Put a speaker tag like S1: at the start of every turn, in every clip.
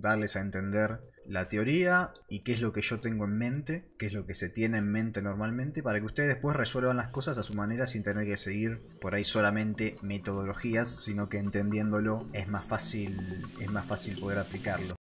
S1: darles a entender la teoría y qué es lo que yo tengo en mente, qué es lo que se tiene en mente normalmente, para que ustedes después resuelvan las cosas a su manera sin tener que seguir por ahí solamente metodologías, sino que entendiéndolo es más fácil, es más fácil poder aplicarlo.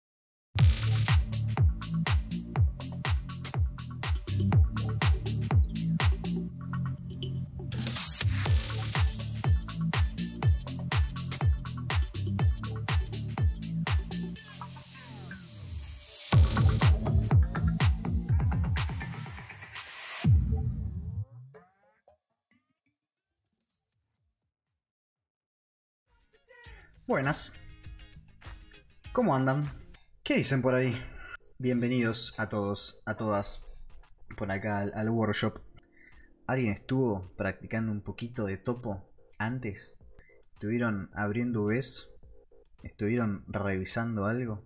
S1: Buenas. ¿Cómo andan? ¿Qué dicen por ahí? Bienvenidos a todos, a todas, por acá al, workshop. ¿Alguien estuvo practicando un poquito de topo antes? ¿Estuvieron abriendo UVs? ¿Estuvieron revisando algo?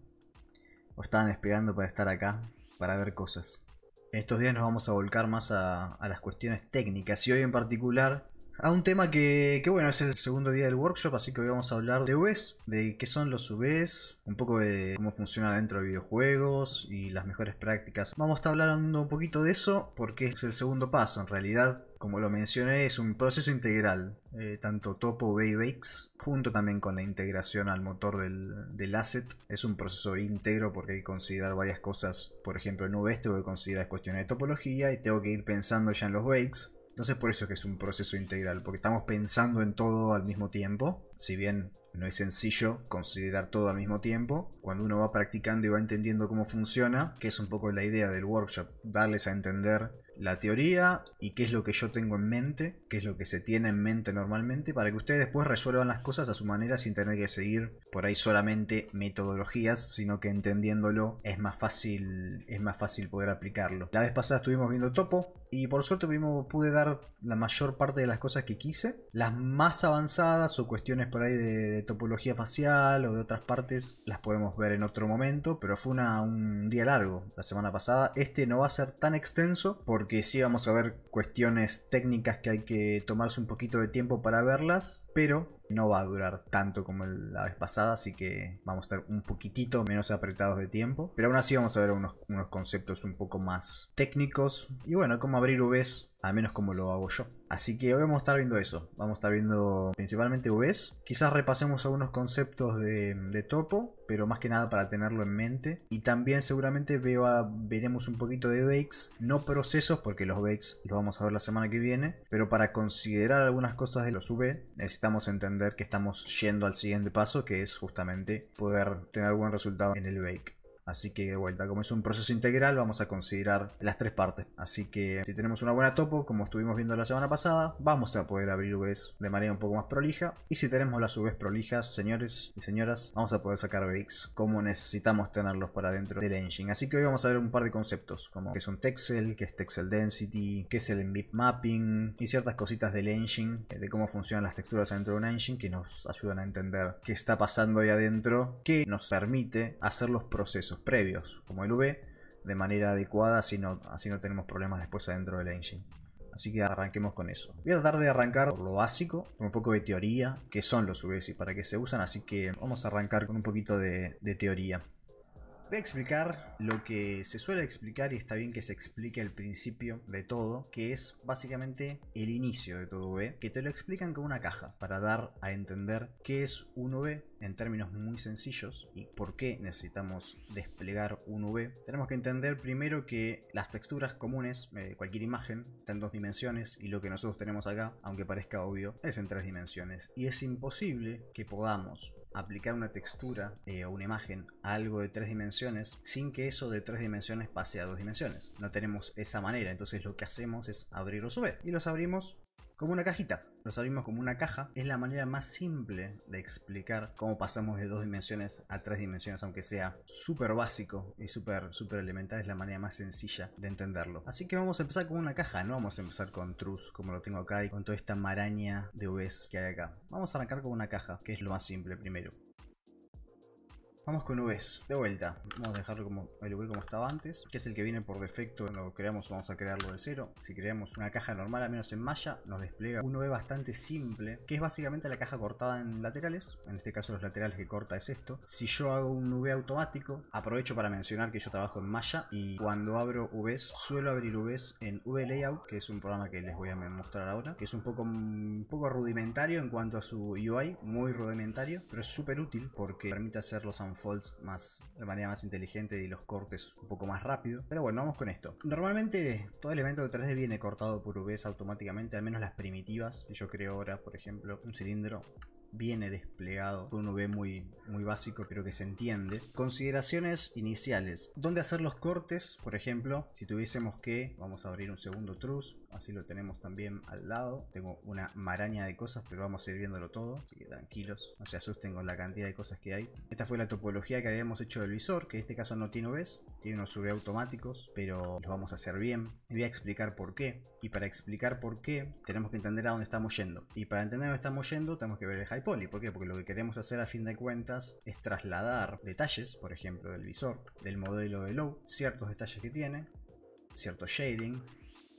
S1: ¿O estaban esperando para estar acá, para ver cosas? estos días nos vamos a volcar más a, a las cuestiones técnicas y hoy en particular a un tema que, bueno, es el segundo día del workshop, así que hoy vamos a hablar de UVs, de qué son los UVs, un poco de cómo funciona dentro de videojuegos y las mejores prácticas. Vamos a estar hablando un poquito de eso porque es el segundo paso, en realidad como lo mencioné, es un proceso integral, eh, tanto Topo, y Bakes, junto también con la integración al motor del, asset. Es un proceso íntegro porque hay que considerar varias cosas. Por ejemplo, en UVs tengo que considerar cuestiones de topología y tengo que ir pensando ya en los bakes entonces por eso es que es un proceso integral, porque estamos pensando en todo al mismo tiempo, si bien no es sencillo considerar todo al mismo tiempo. Cuando uno va practicando y va entendiendo cómo funciona, que es un poco la idea del workshop, darles a entender la teoría y qué es lo que yo tengo en mente, qué es lo que se tiene en mente normalmente, para que ustedes después resuelvan las cosas a su manera sin tener que seguir por ahí solamente metodologías, sino que entendiéndolo es más fácil, es más fácil poder aplicarlo. La vez pasada estuvimos viendo Topo, y por suerte mismo pude dar la mayor parte de las cosas que quise. Las más avanzadas o cuestiones por ahí de, topología facial o de otras partes las podemos ver en otro momento, pero fue una, un día largo la semana pasada. Este no va a ser tan extenso porque sí vamos a ver cuestiones técnicas que hay que tomarse un poquito de tiempo para verlas, pero no va a durar tanto como la vez pasada, así que vamos a estar un poquitito menos apretados de tiempo. Pero aún así vamos a ver unos, conceptos un poco más técnicos. Y bueno, cómo abrir UVs al menos como lo hago yo. Así que hoy vamos a estar viendo eso, vamos a estar viendo principalmente UVs, quizás repasemos algunos conceptos de, topo, pero más que nada para tenerlo en mente. Y también seguramente veo veremos un poquito de bakes, no procesos porque los bakes los vamos a ver la semana que viene, pero para considerar algunas cosas de los UVs necesitamos entender que estamos yendo al siguiente paso que es justamente poder tener buen resultado en el bake. Así que de vuelta, como es un proceso integral, vamos a considerar las tres partes. Así que si tenemos una buena topo, como estuvimos viendo la semana pasada, vamos a poder abrir UVs de manera un poco más prolija. Y si tenemos las UVs prolijas, señores y señoras, vamos a poder sacar VX como necesitamos tenerlos para dentro del engine. Así que hoy vamos a ver un par de conceptos, como que es un Texel, que es Texel Density, qué es el MIP Mapping y ciertas cositas del engine, eh, de cómo funcionan las texturas dentro de un engine que nos ayudan a entender qué está pasando ahí adentro, que nos permite hacer los procesos previos, como el V, de manera adecuada, así no, así no tenemos problemas después adentro del engine. Así que arranquemos con eso. Voy a tratar de arrancar por lo básico, con un poco de teoría, qué son los UVs y para qué se usan, así que vamos a arrancar con un poquito de, teoría. Voy a explicar lo que se suele explicar y está bien que se explique el principio de todo, que es básicamente el inicio de todo V, que te lo explican con una caja para dar a entender qué es un V, en términos muy sencillos y por qué necesitamos desplegar un V. tenemos que entender primero que las texturas comunes, de eh, cualquier imagen, está en dos dimensiones y lo que nosotros tenemos acá, aunque parezca obvio, es en tres dimensiones. Y es imposible que podamos aplicar una textura eh, o una imagen a algo de tres dimensiones sin que eso de tres dimensiones pase a dos dimensiones. No tenemos esa manera, entonces lo que hacemos es abrir los UV y los abrimos como una cajita. lo abrimos como una caja. Es la manera más simple de explicar cómo pasamos de dos dimensiones a tres dimensiones, aunque sea súper básico y súper super elemental. Es la manera más sencilla de entenderlo. Así que vamos a empezar con una caja, no vamos a empezar con truce como lo tengo acá y con toda esta maraña de UVs que hay acá. Vamos a arrancar con una caja, que es lo más simple primero. Vamos con UVs, de vuelta. Vamos a dejarlo como el UV como estaba antes, que es el que viene por defecto. lo creamos vamos a crearlo de cero. Si creamos una caja normal, al menos en malla, nos despliega un UV bastante simple, que es básicamente la caja cortada en laterales. En este caso los laterales que corta es esto. Si yo hago un UV automático, aprovecho para mencionar que yo trabajo en Maya y cuando abro UVs, suelo abrir UVs en UV Layout, que es un programa que les voy a mostrar ahora, que es un poco, un poco rudimentario en cuanto a su UI, muy rudimentario, pero es súper útil porque permite hacer los un folds más, de manera más inteligente y los cortes un poco más rápido. Pero bueno, vamos con esto. Normalmente todo elemento de 3D viene cortado por UVs automáticamente, al menos las primitivas. Yo creo ahora, por ejemplo, un cilindro viene desplegado, un ve muy, muy básico, pero que se entiende. Consideraciones iniciales. ¿Dónde hacer los cortes? Por ejemplo, si tuviésemos que, vamos a abrir un segundo truss, así lo tenemos también al lado. Tengo una maraña de cosas, pero vamos a ir viéndolo todo, tranquilos, no se asusten con la cantidad de cosas que hay. Esta fue la topología que habíamos hecho del visor, que en este caso no tiene UVs, tiene unos UV automáticos, pero los vamos a hacer bien. Voy a explicar por qué, y para explicar por qué tenemos que entender a dónde estamos yendo. Y para entender a dónde estamos yendo tenemos que ver el high porque lo que queremos hacer a fin de cuentas es trasladar detalles, por ejemplo, del visor, del modelo de low, ciertos detalles que tiene, cierto shading,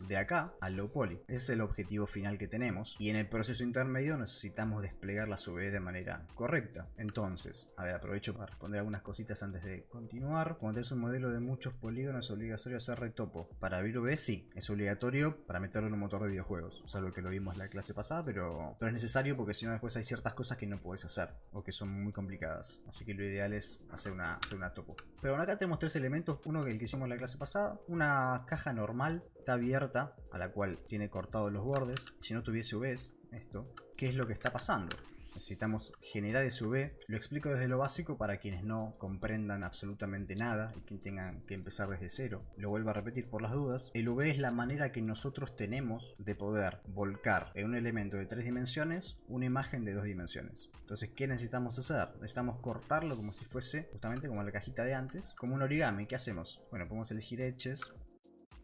S1: de acá al low poly. Ese es el objetivo final que tenemos y en el proceso intermedio necesitamos desplegar las UV de manera correcta. Entonces, a ver, aprovecho para responder algunas cositas antes de continuar. Cuando tenés un modelo de muchos polígonos es obligatorio hacer retopo. Para abrir UV sí, es obligatorio para meterlo en un motor de videojuegos, salvo que lo vimos en la clase pasada, pero, pero es necesario porque si no después hay ciertas cosas que no podés hacer o que son muy complicadas. Así que lo ideal es hacer una, hacer una topo. Pero bueno, acá tenemos tres elementos. Uno que el que hicimos en la clase pasada, una caja normal abierta, a la cual tiene cortados los bordes, si no tuviese V, esto, ¿qué es lo que está pasando? Necesitamos generar V. Lo explico desde lo básico para quienes no comprendan absolutamente nada y que tengan que empezar desde cero. Lo vuelvo a repetir por las dudas. El V es la manera que nosotros tenemos de poder volcar en un elemento de tres dimensiones una imagen de dos dimensiones. Entonces, ¿qué necesitamos hacer? Necesitamos cortarlo como si fuese justamente como la cajita de antes, como un origami. ¿Qué hacemos? Bueno, podemos elegir edges,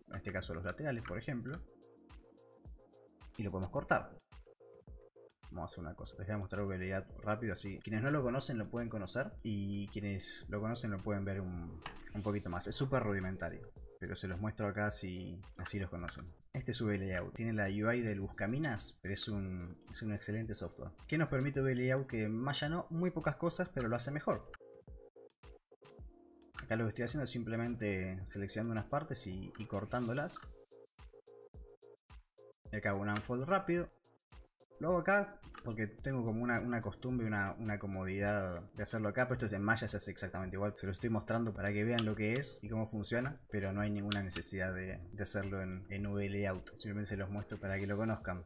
S1: en este caso los laterales, por ejemplo, y lo podemos cortar. Vamos a hacer una cosa, les voy a mostrar movilidad rápido, así quienes no lo conocen lo pueden conocer y quienes lo conocen lo pueden ver un, poquito más. Es súper rudimentario, pero se los muestro acá si así los conocen. Este es VLayout, tiene la UI del Buscaminas, pero es un, es un excelente software. Que nos permite VLayout que más no, muy pocas cosas, pero lo hace mejor. Acá lo que estoy haciendo es simplemente seleccionando unas partes y, cortándolas. Y acá hago un unfold rápido. Luego acá porque tengo como una, costumbre, una, una, comodidad de hacerlo acá, pero esto es en Maya, se hace exactamente igual. Se lo estoy mostrando para que vean lo que es y cómo funciona, pero no hay ninguna necesidad de, hacerlo en, en auto Simplemente se los muestro para que lo conozcan.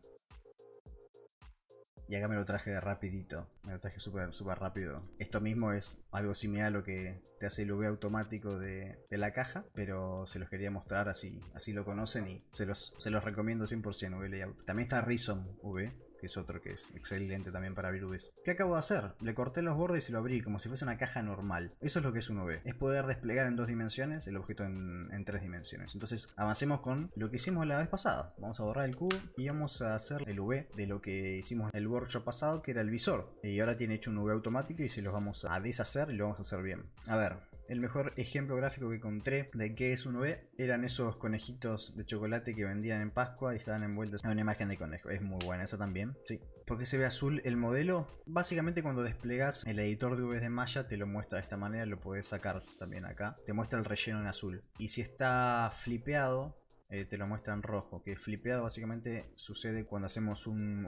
S1: Y acá me lo traje de rapidito. Me lo traje súper super rápido. Esto mismo es algo similar a lo que te hace el V automático de, la caja. Pero se los quería mostrar así. Así lo conocen y se los, se los recomiendo 100% UV Layout. También está Reason V que es otro que es excelente también para UVs. ¿Qué acabo de hacer? Le corté los bordes y lo abrí como si fuese una caja normal. Eso es lo que es un UV. Es poder desplegar en dos dimensiones el objeto en, tres dimensiones. Entonces avancemos con lo que hicimos la vez pasada. Vamos a borrar el cubo y vamos a hacer el UV de lo que hicimos en el workshop pasado que era el visor. Y ahora tiene hecho un UV automático y se los vamos a deshacer y lo vamos a hacer bien. A ver, el mejor ejemplo gráfico que encontré de qué es un V eran esos conejitos de chocolate que vendían en Pascua y estaban envueltos en una imagen de conejo. Es muy buena esa también, sí. ¿Por qué se ve azul el modelo? Básicamente cuando desplegas el editor de UVs de Maya te lo muestra de esta manera, lo puedes sacar también acá. Te muestra el relleno en azul. Y si está flipeado, eh, te lo muestra en rojo. Que flipeado básicamente sucede cuando hacemos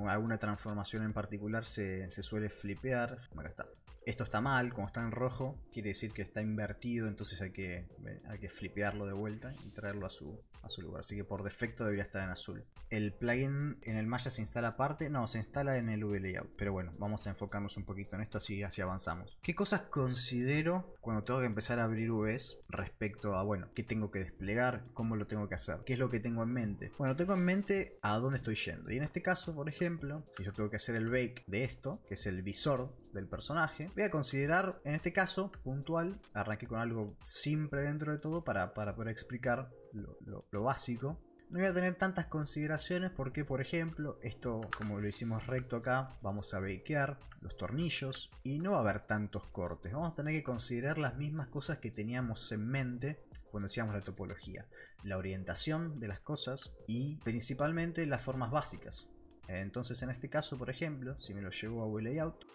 S1: alguna transformación en particular, se, se suele flipear. Acá está esto está mal, como está en rojo, quiere decir que está invertido, entonces hay que, eh, que flipearlo de vuelta y traerlo a su, a su lugar. Así que por defecto debería estar en azul. ¿El plugin en el Maya se instala aparte? No, se instala en el VLayout. Pero bueno, vamos a enfocarnos un poquito en esto así, así avanzamos. ¿Qué cosas considero cuando tengo que empezar a abrir VS respecto a, bueno, qué tengo que desplegar, cómo lo tengo que hacer, qué es lo que tengo en mente? Bueno, tengo en mente a dónde estoy yendo. Y en este caso, por ejemplo, si yo tengo que hacer el bake de esto, que es el visor del personaje, voy a considerar en este caso puntual, arranqué con algo simple dentro de todo para, para poder explicar lo, básico. No voy a tener tantas consideraciones porque, por ejemplo, esto como lo hicimos recto acá, vamos a bakear los tornillos y no va a haber tantos cortes. Vamos a tener que considerar las mismas cosas que teníamos en mente cuando hacíamos la topología. La orientación de las cosas y principalmente las formas básicas. Eh, entonces en este caso, por ejemplo, si me lo llevo a VLayout,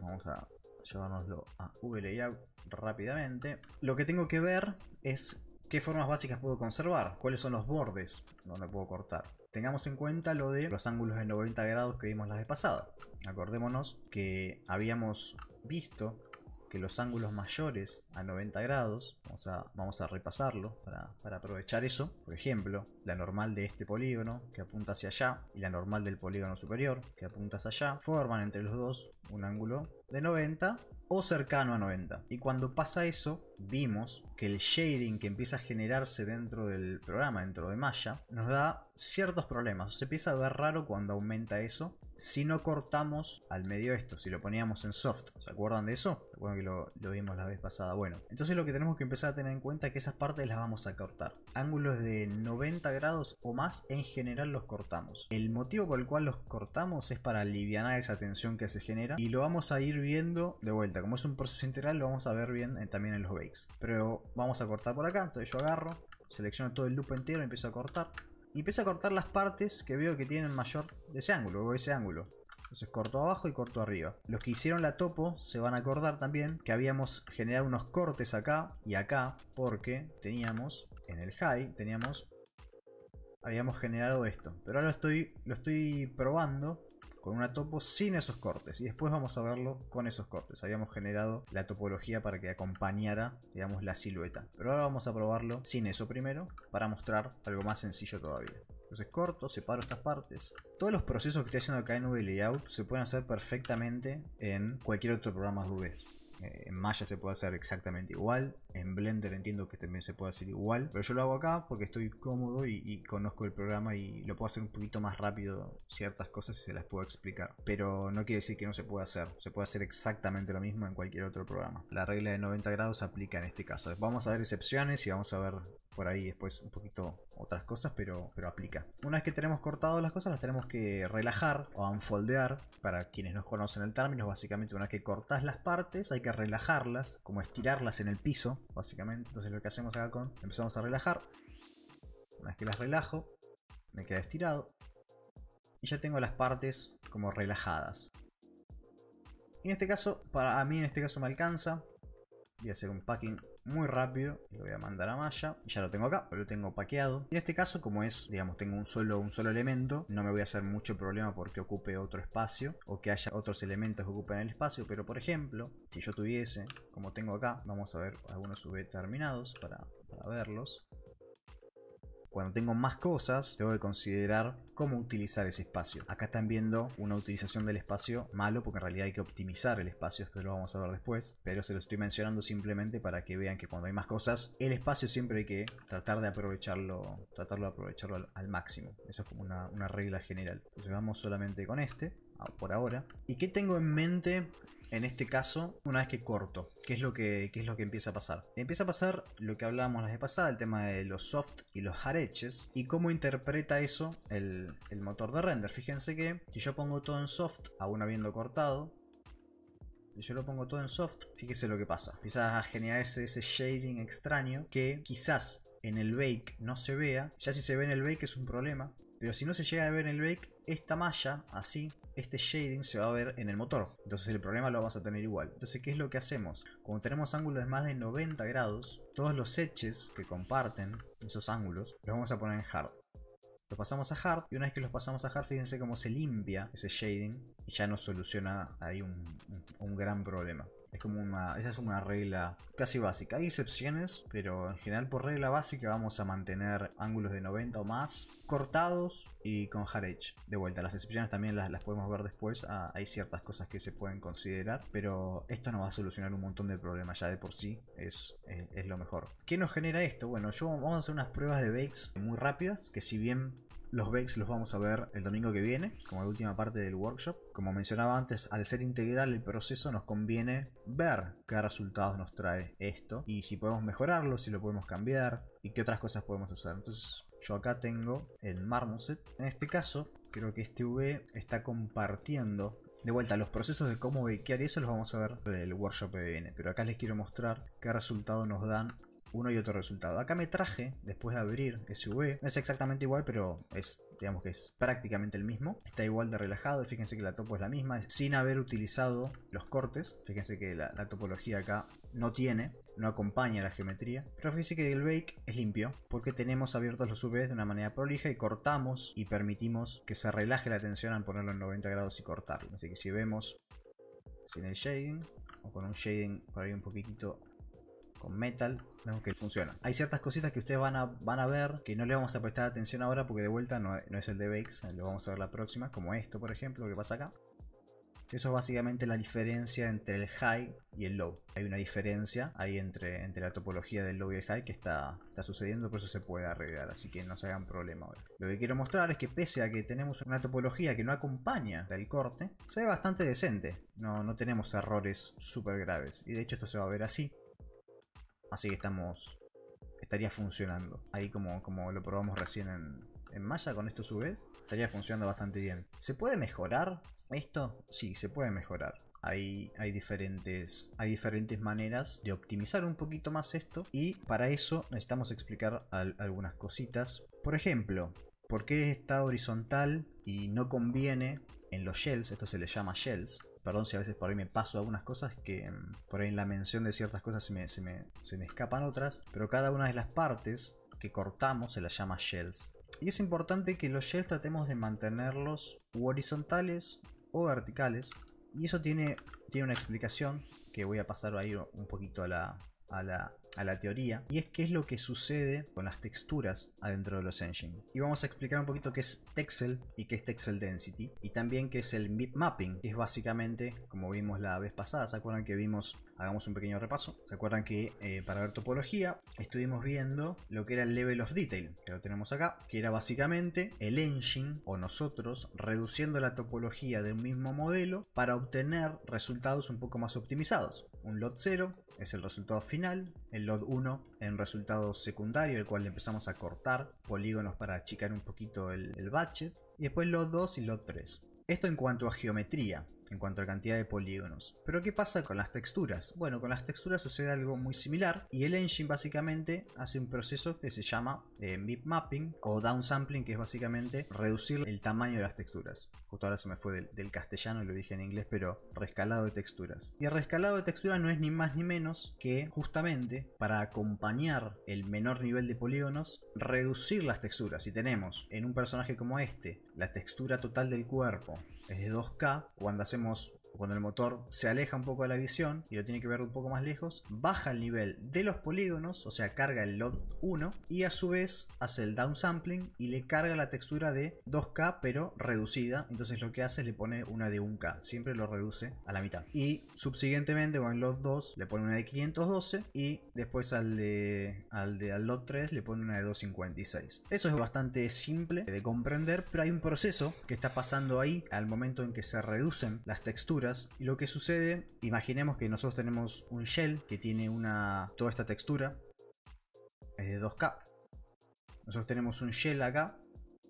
S1: vamos a llevárnoslo a VLayout rápidamente. Lo que tengo que ver es ¿Qué formas básicas puedo conservar? ¿Cuáles son los bordes donde puedo cortar? Tengamos en cuenta lo de los ángulos de 90 grados que vimos la vez pasada. Acordémonos que habíamos visto que los ángulos mayores a 90 grados, vamos a, vamos a repasarlo para, para, aprovechar eso, por ejemplo, la normal de este polígono que apunta hacia allá y la normal del polígono superior que apunta hacia allá, forman entre los dos un ángulo de 90 o cercano a 90. Y cuando pasa eso, vimos que el shading que empieza a generarse dentro del programa, dentro de Maya, nos da ciertos problemas. Se empieza a ver raro cuando aumenta eso si no cortamos al medio esto, si lo poníamos en soft. ¿Se acuerdan de eso? ¿Se que lo, vimos la vez pasada? Bueno, entonces lo que tenemos que empezar a tener en cuenta es que esas partes las vamos a cortar. Ángulos de 90 grados o más en general los cortamos. El motivo por el cual los cortamos es para aliviar esa tensión que se genera y lo vamos a ir viendo de vuelta. Como es un proceso integral lo vamos a ver bien eh, también en los bakes. Pero vamos a cortar por acá, entonces yo agarro, selecciono todo el loop entero, y empiezo a cortar. Y empecé a cortar las partes que veo que tienen mayor ese ángulo o ese ángulo. Entonces corto abajo y corto arriba. Los que hicieron la topo se van a acordar también que habíamos generado unos cortes acá y acá porque teníamos en el high, teníamos habíamos generado esto. Pero ahora estoy, lo estoy probando con una topo sin esos cortes y después vamos a verlo con esos cortes. Habíamos generado la topología para que acompañara, digamos, la silueta. Pero ahora vamos a probarlo sin eso primero para mostrar algo más sencillo todavía. Entonces corto, separo estas partes. Todos los procesos que estoy haciendo acá en UV Layout se pueden hacer perfectamente en cualquier otro programa de eh, en Maya se puede hacer exactamente igual. En Blender entiendo que también se puede hacer igual. Pero yo lo hago acá porque estoy cómodo y, conozco el programa y lo puedo hacer un poquito más rápido ciertas cosas y se las puedo explicar. Pero no quiere decir que no se pueda hacer. Se puede hacer exactamente lo mismo en cualquier otro programa. La regla de 90 grados aplica en este caso. Vamos a ver excepciones y vamos a ver por ahí después un poquito otras cosas, pero, pero aplica. Una vez que tenemos cortado las cosas, las tenemos que relajar o unfoldear. Para quienes no conocen el término, básicamente una vez que cortas las partes, hay que relajarlas, como estirarlas en el piso, básicamente. Entonces lo que hacemos acá con, empezamos a relajar. Una vez que las relajo, me queda estirado. Y ya tengo las partes como relajadas. en este caso, para mí en este caso me alcanza. Voy a hacer un packing muy rápido. le voy a mandar a malla. Y ya lo tengo acá, lo tengo paqueado. Y en este caso, como es, digamos, tengo un solo, un solo elemento, no me voy a hacer mucho problema porque ocupe otro espacio o que haya otros elementos que ocupen el espacio. Pero por ejemplo, si yo tuviese, como tengo acá, vamos a ver algunos subdeterminados para, para verlos. Cuando tengo más cosas, tengo que considerar cómo utilizar ese espacio. Acá están viendo una utilización del espacio malo, porque en realidad hay que optimizar el espacio, esto lo vamos a ver después, pero se lo estoy mencionando simplemente para que vean que cuando hay más cosas, el espacio siempre hay que tratar de aprovecharlo, tratarlo de aprovecharlo al, máximo. Eso es como una regla general. Entonces vamos solamente con este. Ah, por ahora. ¿Y qué tengo en mente en este caso, una vez que corto, ¿qué es lo que, es lo que empieza a pasar? Empieza a pasar lo que hablábamos la vez pasada, el tema de los soft y los hard y cómo interpreta eso el, motor de render. Fíjense que si yo pongo todo en soft, aún habiendo cortado, si yo lo pongo todo en soft, fíjese lo que pasa. Quizás a generar ese, ese shading extraño que quizás en el bake no se vea. Ya si se ve en el bake es un problema. Pero si no se llega a ver en el bake, esta malla, así, este shading se va a ver en el motor. Entonces el problema lo vamos a tener igual. Entonces, ¿qué es lo que hacemos? Como tenemos ángulos de más de 90 grados, todos los etches que comparten esos ángulos, los vamos a poner en hard. Los pasamos a hard y una vez que los pasamos a hard, fíjense cómo se limpia ese shading y ya nos soluciona ahí un gran problema. Es como una, esa es una regla casi básica. Hay excepciones, pero en general por regla básica vamos a mantener ángulos de 90 o más cortados y con hard edge. De vuelta, las excepciones también las, las podemos ver después. Ah, hay ciertas cosas que se pueden considerar, pero esto nos va a solucionar un montón de problemas ya de por sí. Es, es, lo mejor. ¿Qué nos genera esto? Bueno, yo vamos a hacer unas pruebas de bakes muy rápidas, que si bien los Vex los vamos a ver el domingo que viene, como la última parte del workshop. Como mencionaba antes, al ser integral el proceso nos conviene ver qué resultados nos trae esto y si podemos mejorarlo, si lo podemos cambiar y qué otras cosas podemos hacer. Entonces yo acá tengo el Marmoset. En este caso, creo que este V está compartiendo de vuelta, los procesos de cómo bakear y eso los vamos a ver en el workshop que viene, pero acá les quiero mostrar qué resultados nos dan uno y otro resultado. Acá me traje, después de abrir SV, no es exactamente igual, pero es, digamos que es prácticamente el mismo. Está igual de relajado, fíjense que la topo es la misma, sin haber utilizado los cortes. Fíjense que la, topología acá no tiene, no acompaña la geometría. Pero fíjense que el bake es limpio, porque tenemos abiertos los UVs de una manera prolija y cortamos y permitimos que se relaje la tensión al ponerlo en 90 grados y cortarlo. Así que si vemos sin el shading, o con un shading por ahí un poquitito con metal, vemos que funciona. Hay ciertas cositas que ustedes van a, van a ver que no le vamos a prestar atención ahora porque de vuelta no, es el de Bakes, eh, lo vamos a ver la próxima, como esto por ejemplo, que pasa acá. Eso es básicamente la diferencia entre el high y el low. Hay una diferencia ahí entre, entre la topología del low y el high que está, está sucediendo, por eso se puede arreglar, así que no se hagan problema Lo que quiero mostrar es que pese a que tenemos una topología que no acompaña del corte, se ve bastante decente. No, no tenemos errores súper graves y de hecho esto se va a ver así Así que estamos... Estaría funcionando. Ahí como, como lo probamos recién en, en Maya con esto su vez Estaría funcionando bastante bien. ¿Se puede mejorar esto? Sí, se puede mejorar. Hay, hay, diferentes, hay diferentes maneras de optimizar un poquito más esto. Y para eso necesitamos explicar algunas cositas. Por ejemplo, ¿por qué está horizontal y no conviene en los shells? Esto se le llama shells perdón si a veces por ahí me paso algunas cosas, que mm, por ahí en la mención de ciertas cosas se me, escapan otras, pero cada una de las partes que cortamos se las llama shells. Y es importante que los shells tratemos de mantenerlos horizontales o verticales. Y eso tiene, tiene una explicación que voy a pasar a ir un poquito a la, a la teoría y es qué es lo que sucede con las texturas adentro de los engines. Y vamos a explicar un poquito qué es Texel y qué es Texel Density y también qué es el mapping, que es básicamente, como vimos la vez pasada, ¿se acuerdan que vimos hagamos un pequeño repaso. ¿Se acuerdan que eh, para ver topología estuvimos viendo lo que era el level of detail, que lo tenemos acá, que era básicamente el engine o nosotros reduciendo la topología del mismo modelo para obtener resultados un poco más optimizados. Un lot 0 es el resultado final, el lot 1 en resultado secundario, el cual empezamos a cortar polígonos para achicar un poquito el, bache. y después lot 2 y lot 3. Esto en cuanto a geometría, en cuanto a cantidad de polígonos. Pero ¿qué pasa con las texturas? Bueno, con las texturas sucede algo muy similar y el engine básicamente hace un proceso que se llama eh, mip mapping o downsampling, que es básicamente reducir el tamaño de las texturas. Justo ahora se me fue del, del castellano y lo dije en inglés, pero rescalado de texturas. Y el rescalado de texturas no es ni más ni menos que justamente para acompañar el menor nivel de polígonos, reducir las texturas. Si tenemos en un personaje como este la textura total del cuerpo es de 2K, cuando hacemos cuando el motor se aleja un poco de la visión y lo tiene que ver un poco más lejos, baja el nivel de los polígonos, o sea, carga el LOT 1 y a su vez hace el downsampling y le carga la textura de 2K pero reducida. Entonces lo que hace es le pone una de 1K, siempre lo reduce a la mitad. Y subsiguientemente o en LOT 2 le pone una de 512 y después al de al de al LOT 3 le pone una de 256. Eso es bastante simple de comprender, pero hay un proceso que está pasando ahí al momento en que se reducen las texturas y lo que sucede, imaginemos que nosotros tenemos un shell que tiene una, toda esta textura. Es de 2K. Nosotros tenemos un shell acá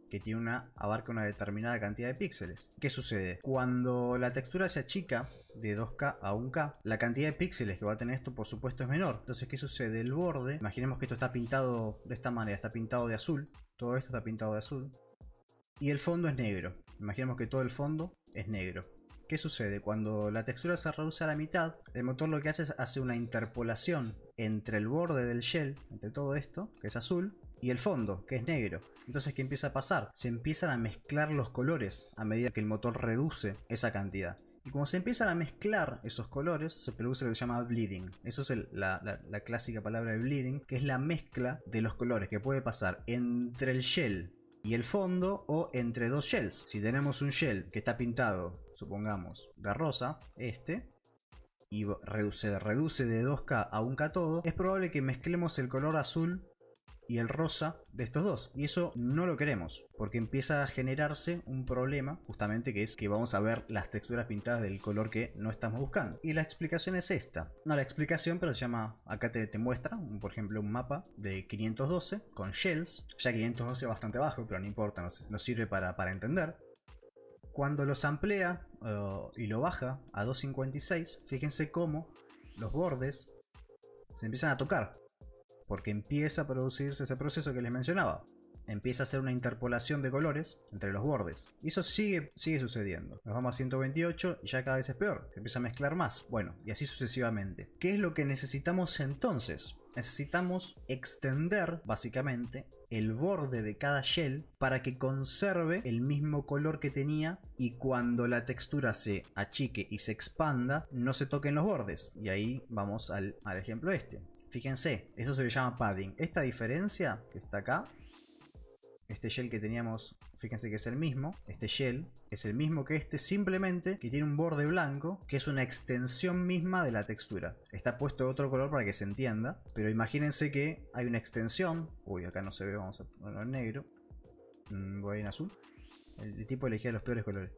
S1: que tiene una, abarca una determinada cantidad de píxeles. ¿Qué sucede? Cuando la textura se achica de 2K a 1K, la cantidad de píxeles que va a tener esto por supuesto es menor. Entonces, ¿qué sucede? El borde, imaginemos que esto está pintado de esta manera, está pintado de azul, todo esto está pintado de azul, y el fondo es negro. Imaginemos que todo el fondo es negro. ¿Qué sucede? Cuando la textura se reduce a la mitad, el motor lo que hace es hacer una interpolación entre el borde del shell, entre todo esto, que es azul, y el fondo, que es negro. Entonces, ¿qué empieza a pasar? Se empiezan a mezclar los colores a medida que el motor reduce esa cantidad. Y como se empiezan a mezclar esos colores, se produce lo que se llama bleeding. Eso es la, la clásica palabra de bleeding, que es la mezcla de los colores que puede pasar entre el shell y el fondo o entre dos shells. Si tenemos un shell que está pintado supongamos rosa, este, y reduce, reduce de 2K a 1K todo, es probable que mezclemos el color azul y el rosa de estos dos. Y eso no lo queremos, porque empieza a generarse un problema, justamente que es que vamos a ver las texturas pintadas del color que no estamos buscando. Y la explicación es esta. No, la explicación, pero se llama, acá te, te muestra, por ejemplo, un mapa de 512 con shells. Ya 512 es bastante bajo, pero no importa, nos, sirve para, para entender. Cuando los amplía eh, y lo baja a 2.56, fíjense cómo los bordes se empiezan a tocar, porque empieza a producirse ese proceso que les mencionaba. Empieza a hacer una interpolación de colores entre los bordes. Y eso sigue, sigue sucediendo. Nos vamos a 128 y ya cada vez es peor. Se empieza a mezclar más. Bueno, y así sucesivamente. ¿Qué es lo que necesitamos entonces? Necesitamos extender, básicamente, el borde de cada shell para que conserve el mismo color que tenía y cuando la textura se achique y se expanda no se toquen los bordes. Y ahí vamos al, ejemplo este. Fíjense, eso se le llama padding. Esta diferencia que está acá este shell que teníamos, fíjense que es el mismo. Este shell es el mismo que este, simplemente que tiene un borde blanco, que es una extensión misma de la textura. Está puesto de otro color para que se entienda, pero imagínense que hay una extensión. Uy, acá no se ve, vamos a ponerlo en negro. Mm, voy en azul. el tipo elegía los peores colores.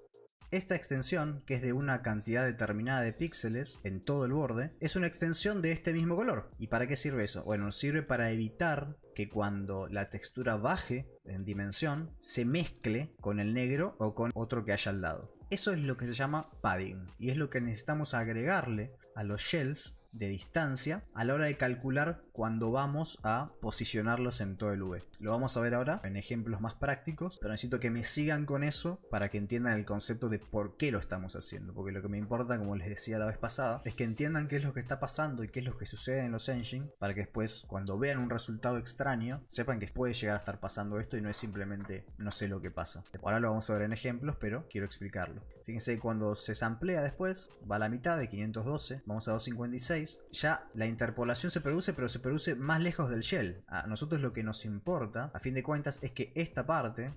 S1: Esta extensión, que es de una cantidad determinada de píxeles en todo el borde, es una extensión de este mismo color. ¿Y para qué sirve eso? Bueno, sirve para evitar que cuando la textura baje en dimensión se mezcle con el negro o con otro que haya al lado. Eso es lo que se llama padding y es lo que necesitamos agregarle a los shells de distancia a la hora de calcular cuando vamos a posicionarlos en todo el V. Lo vamos a ver ahora en ejemplos más prácticos, pero necesito que me sigan con eso para que entiendan el concepto de por qué lo estamos haciendo, porque lo que me importa, como les decía la vez pasada, es que entiendan qué es lo que está pasando y qué es lo que sucede en los engines, para que después, cuando vean un resultado extraño, sepan que puede llegar a estar pasando esto y no es simplemente no sé lo que pasa. Ahora lo vamos a ver en ejemplos, pero quiero explicarlo. Fíjense cuando se samplea después, va a la mitad de 512, vamos a 256. Ya la interpolación se produce, pero se produce más lejos del shell. A nosotros lo que nos importa, a fin de cuentas, es que esta parte,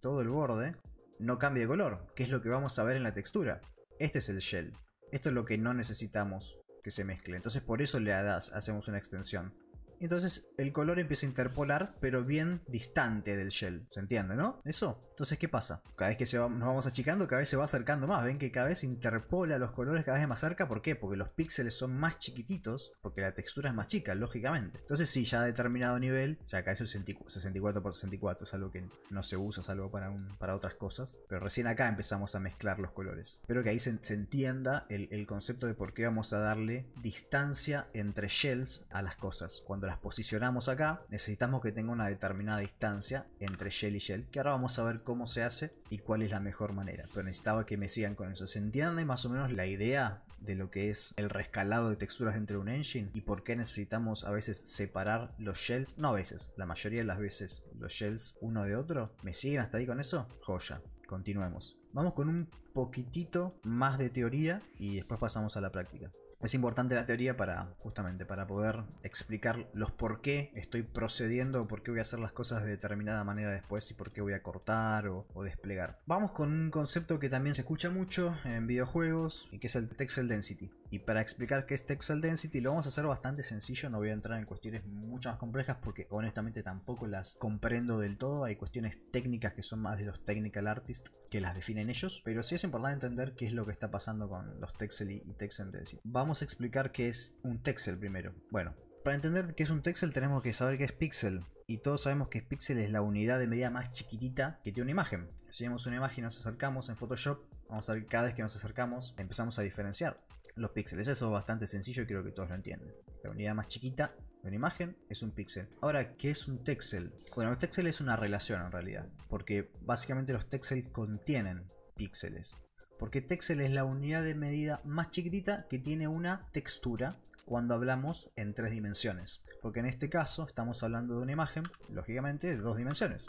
S1: todo el borde, no cambie de color, que es lo que vamos a ver en la textura. Este es el shell. Esto es lo que no necesitamos que se mezcle. Entonces por eso le das, hacemos una extensión. Entonces el color empieza a interpolar, pero bien distante del shell. ¿Se entiende, no? Eso. Entonces, ¿qué pasa? Cada vez que nos vamos achicando, cada vez se va acercando más. Ven que cada vez interpola los colores cada vez más cerca. ¿Por qué? Porque los píxeles son más chiquititos, porque la textura es más chica, lógicamente. Entonces, si ya a determinado nivel, ya acá es 64 x 64, es algo que no se usa, salvo para, para otras cosas. Pero recién acá empezamos a mezclar los colores. Espero que ahí se, entienda el, el concepto de por qué vamos a darle distancia entre shells a las cosas. Cuando las posicionamos acá, necesitamos que tenga una determinada distancia entre shell y shell, que ahora vamos a ver cómo se hace y cuál es la mejor manera. Pero necesitaba que me sigan con eso. ¿Se entiende más o menos la idea de lo que es el rescalado de texturas entre un engine y por qué necesitamos a veces separar los shells? No a veces, la mayoría de las veces los shells uno de otro. ¿Me siguen hasta ahí con eso? Joya. Continuemos. Vamos con un poquitito más de teoría y después pasamos a la práctica es importante la teoría para justamente para poder explicar los por qué estoy procediendo por qué voy a hacer las cosas de determinada manera después y por qué voy a cortar o, o, desplegar. Vamos con un concepto que también se escucha mucho en videojuegos y que es el texel density. Y para explicar qué es Texel Density lo vamos a hacer bastante sencillo, no voy a entrar en cuestiones mucho más complejas porque honestamente tampoco las comprendo del todo, hay cuestiones técnicas que son más de los technical artists que las definen ellos, pero sí es importante entender qué es lo que está pasando con los Texel y Texel Density. Vamos a explicar qué es un Texel primero. Bueno, para entender qué es un texel tenemos que saber qué es pixel. Y todos sabemos que pixel es la unidad de medida más chiquitita que tiene una imagen. Si vemos una imagen y nos acercamos en Photoshop, vamos a ver que cada vez que nos acercamos empezamos a diferenciar los píxeles. Eso es bastante sencillo y creo que todos lo entienden. La unidad más chiquita de una imagen es un píxel. Ahora, ¿qué es un texel? Bueno, un texel es una relación en realidad, porque básicamente los texels contienen píxeles. Porque texel es la unidad de medida más chiquitita que tiene una textura cuando hablamos en tres dimensiones. Porque en este caso estamos hablando de una imagen, lógicamente, de dos dimensiones.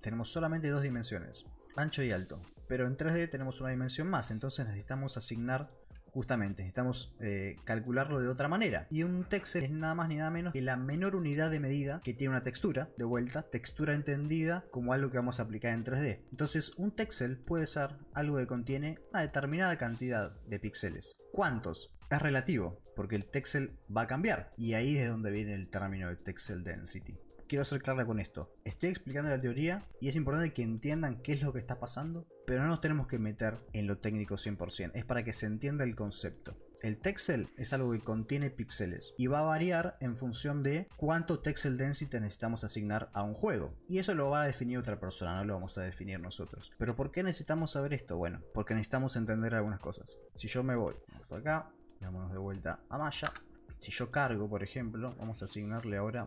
S1: Tenemos solamente dos dimensiones, ancho y alto. Pero en 3D tenemos una dimensión más, entonces necesitamos asignar Justamente, necesitamos eh, calcularlo de otra manera. Y un texel es nada más ni nada menos que la menor unidad de medida que tiene una textura, de vuelta, textura entendida como algo que vamos a aplicar en 3D. Entonces, un texel puede ser algo que contiene una determinada cantidad de píxeles. ¿Cuántos? Es relativo, porque el texel va a cambiar. Y ahí es donde viene el término de texel density quiero ser clara con esto. Estoy explicando la teoría y es importante que entiendan qué es lo que está pasando, pero no nos tenemos que meter en lo técnico 100%, es para que se entienda el concepto. El texel es algo que contiene píxeles y va a variar en función de cuánto texel density necesitamos asignar a un juego. Y eso lo va a definir otra persona, no lo vamos a definir nosotros. Pero ¿por qué necesitamos saber esto? Bueno, porque necesitamos entender algunas cosas. Si yo me voy, vamos acá, vámonos de vuelta a Maya. Si yo cargo, por ejemplo, vamos a asignarle ahora